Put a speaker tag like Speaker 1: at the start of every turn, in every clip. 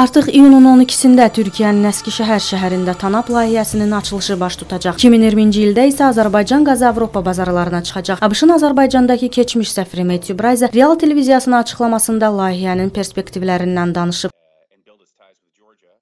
Speaker 1: Artıq iyunun 12-də Türkiyənin Əskişəhər şəhərində TANAP layihəsinin açılışı baş tutacaq. 2020-ci ildə isə Azərbaycan qazı Avropa bazarlarına çıxacaq. ABŞ-ın Azərbaycandakı keçmiş səfiri Matthew Braizer Real televiziyasına açıqlamasında layihənin perspektivlərindən danışıb.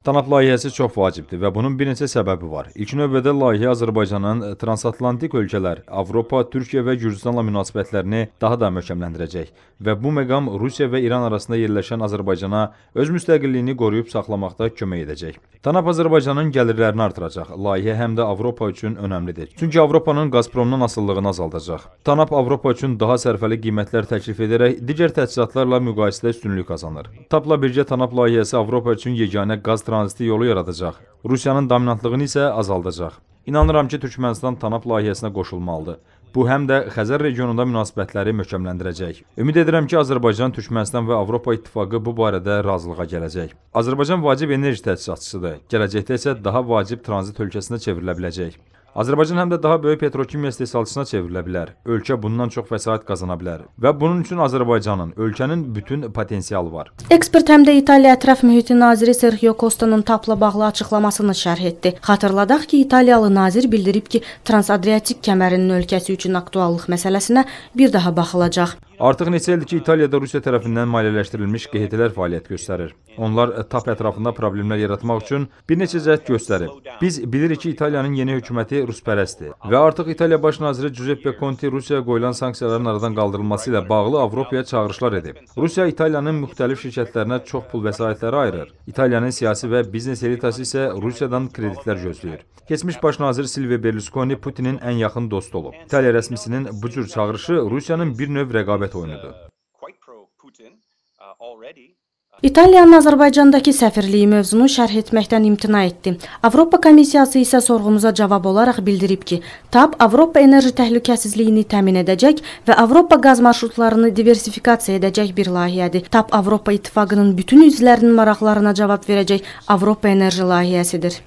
Speaker 2: TANAP layihəsi çox vacibdir və bunun bir neçə səbəbi var. İlk növbədə layihə Azərbaycanın transatlantik ölkələr, Avropa, Türkiyə və Gürcüstanla münasibətlərini daha da möhkəmləndirəcək və bu məqam Rusiya və İran arasında yerləşən Azərbaycana öz müstəqilliyini qoruyub saxlamaqda kömək edəcək. TANAP Azərbaycanın gəlirlərini artıracaq. Layihə həm də Avropa üçün önəmlidir. Çünki Avropanın Gazpromdan asıllığını azaldacaq. TANAP Avropa üçün daha sərfəli qiymətlər təklif edərək digər təchizatlarla müqayisədə üstünlük qazanır. TAP-la birgə TANAP layihəsi Avropa üçün yeganə qaz tranziti yolu yaradacaq. Rusiyanın dominantlığını isə azaldacaq. İnanıram ki, Türkmənistan TANAP layihəsinə qoşulmalıdır. Bu həm də Xəzər regionunda münasibətləri möhkəmləndirəcək. Ümid edirəm ki, Azərbaycan, Türkmənistan və Avropa İttifaqı bu barədə razılığa gələcək. Azərbaycan vacib enerji təchizatçısıdır. Gələcəkdə isə daha vacib tranzit ölkəsinə çevrilə biləcək. Azərbaycan həm də daha böyük petrokimya istehsalçısına çevrilə bilər. Ölkə bundan çox vəsait qazana bilər və bunun üçün Azərbaycanın, ölkənin bütün potensialı var.
Speaker 1: Ekspert həm də İtaliya ətraf mühiti naziri Sergio Costa'nın TAP-la bağlı açıqlamasını şərh etdi. Xatırladaq ki, İtaliyalı nazir bildirib ki, Transadriatik kəmərinin ölkəsi üçün aktuallıq məsələsinə bir daha baxılacaq.
Speaker 2: Artıq neçə ildir ki, İtaliyada Rusiya tərəfindən maliyyələşdirilmiş QHT-lər fəaliyyət göstərir. Onlar TAP ətrafında problemlər yaratmaq üçün bir neçə cəhd göstərib. Biz bilirik ki, İtaliyanın yeni hökuməti ruspərəstdir və artıq İtaliya baş naziri Giuseppe Conte Rusiyaya qoyulan sanksiyaların aradan qaldırılması ilə bağlı Avropaya çağırışlar edib. Rusiya İtaliyanın müxtəlif şirkətlərinə çox pul vəsaitləri ayırır. İtaliyanın siyasi və biznes elitası isə Rusiyadan kreditlər gözləyir. Keçmiş baş nazir Silvio Berlusconi Putinin ən yaxın dostu olub. İtaliya rəsmisinin bu cür çağırışı Rusiyanın bir növ rəqabəti vəziyyət oyunudur.
Speaker 1: İtaliyanın Azərbaycandakı səfirliyi mövzunu şərh etməkdən imtina etdi. Avropa Komissiyası isə sorğumuza cavab olaraq bildirib ki, TAP Avropa enerji təhlükəsizliyini təmin edəcək və Avropa qaz marşrutlarını diversifikasiya edəcək bir layihədir. TAP Avropa İttifaqının bütün üzvlərinin maraqlarına cavab verəcək Avropa enerji layihəsidir.